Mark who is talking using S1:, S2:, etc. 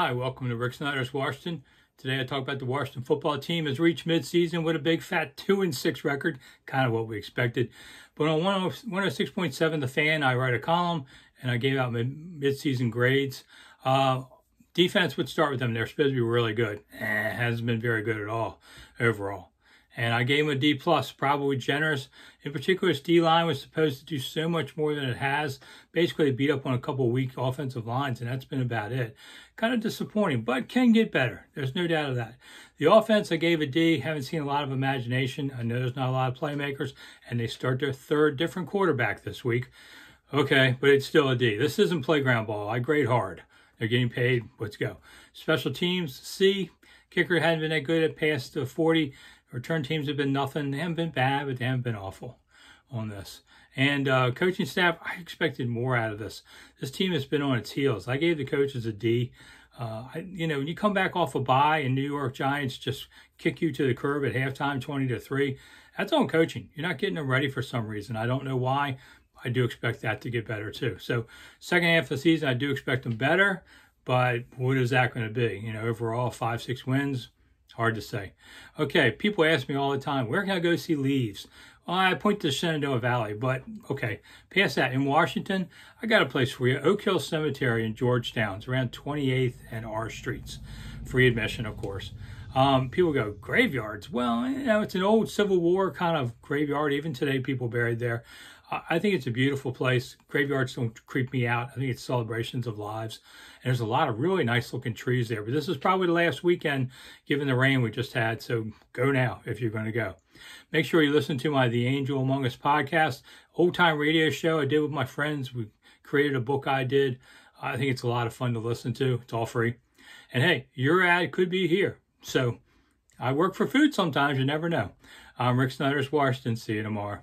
S1: Hi, welcome to Rick Snyder's Washington. Today I talk about the Washington football team has reached midseason with a big fat 2 and 6 record, kind of what we expected. But on 106.7 The Fan, I write a column and I gave out mid- midseason grades. Uh, defense would start with them. They're supposed to be really good. Eh, hasn't been very good at all overall and I gave him a D plus, probably generous. In particular, his D line was supposed to do so much more than it has. Basically, beat up on a couple of weak offensive lines, and that's been about it. Kind of disappointing, but can get better. There's no doubt of that. The offense, I gave a D. Haven't seen a lot of imagination. I know there's not a lot of playmakers, and they start their third different quarterback this week. Okay, but it's still a D. This isn't playground ball. I grade hard. They're getting paid. Let's go. Special teams, C. Kicker hadn't been that good at past the 40. Return teams have been nothing. They haven't been bad, but they haven't been awful on this. And uh, coaching staff, I expected more out of this. This team has been on its heels. I gave the coaches a D. Uh, I, you know, when you come back off a bye and New York Giants just kick you to the curb at halftime, twenty to three, that's on coaching. You're not getting them ready for some reason. I don't know why. I do expect that to get better too. So second half of the season, I do expect them better. But what is that going to be? You know, overall, five six wins Hard to say. Okay, people ask me all the time, where can I go see leaves? Well, I point to Shenandoah Valley, but okay, past that, in Washington, I got a place for you Oak Hill Cemetery in Georgetown. It's around 28th and R Streets. Free admission, of course. Um, people go, graveyards. Well, you know, it's an old Civil War kind of graveyard. Even today, people buried there. I think it's a beautiful place. Graveyards don't creep me out. I think it's celebrations of lives. And there's a lot of really nice looking trees there. But this is probably the last weekend, given the rain we just had. So go now if you're going to go. Make sure you listen to my The Angel Among Us podcast, old time radio show I did with my friends. We created a book I did. I think it's a lot of fun to listen to. It's all free. And hey, your ad could be here. So I work for food sometimes. You never know. I'm Rick Snyder's Washington. See you tomorrow.